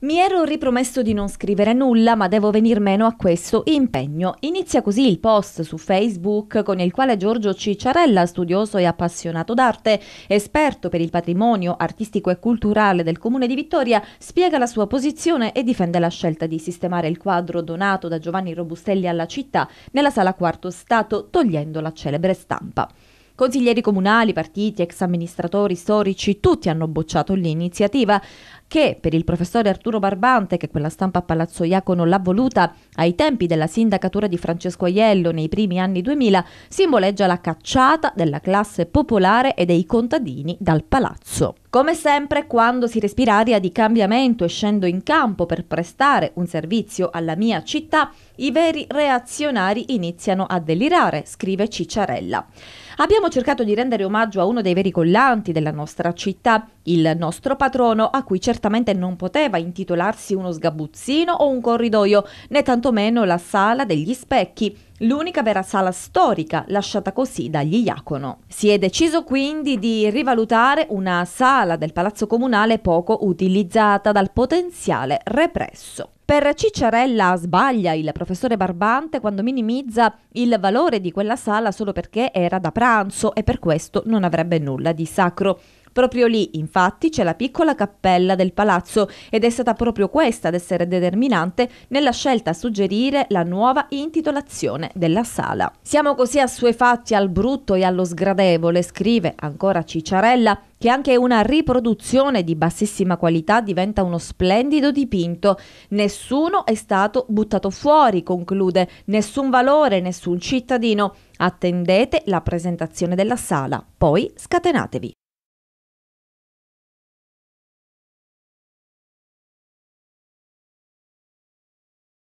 Mi ero ripromesso di non scrivere nulla, ma devo venir meno a questo impegno. Inizia così il post su Facebook con il quale Giorgio Cicciarella, studioso e appassionato d'arte, esperto per il patrimonio artistico e culturale del comune di Vittoria, spiega la sua posizione e difende la scelta di sistemare il quadro donato da Giovanni Robustelli alla città nella sala quarto stato, togliendo la celebre stampa. Consiglieri comunali, partiti, ex amministratori storici, tutti hanno bocciato l'iniziativa che per il professore Arturo Barbante, che quella stampa a Palazzo Iaco non l'ha voluta, ai tempi della sindacatura di Francesco Aiello nei primi anni 2000, simboleggia la cacciata della classe popolare e dei contadini dal palazzo. Come sempre, quando si respira aria di cambiamento e scendo in campo per prestare un servizio alla mia città, i veri reazionari iniziano a delirare, scrive Cicciarella. Abbiamo cercato di rendere omaggio a uno dei veri collanti della nostra città, il nostro patrono a cui certamente non poteva intitolarsi uno sgabuzzino o un corridoio, né tantomeno la sala degli specchi, l'unica vera sala storica lasciata così dagli Iacono. Si è deciso quindi di rivalutare una sala del Palazzo Comunale poco utilizzata dal potenziale represso. Per Cicciarella sbaglia il professore Barbante quando minimizza il valore di quella sala solo perché era da pranzo e per questo non avrebbe nulla di sacro. Proprio lì, infatti, c'è la piccola cappella del palazzo ed è stata proprio questa ad essere determinante nella scelta a suggerire la nuova intitolazione della sala. Siamo così assuefatti al brutto e allo sgradevole, scrive ancora Cicciarella, che anche una riproduzione di bassissima qualità diventa uno splendido dipinto. Nessuno è stato buttato fuori, conclude, nessun valore, nessun cittadino. Attendete la presentazione della sala, poi scatenatevi.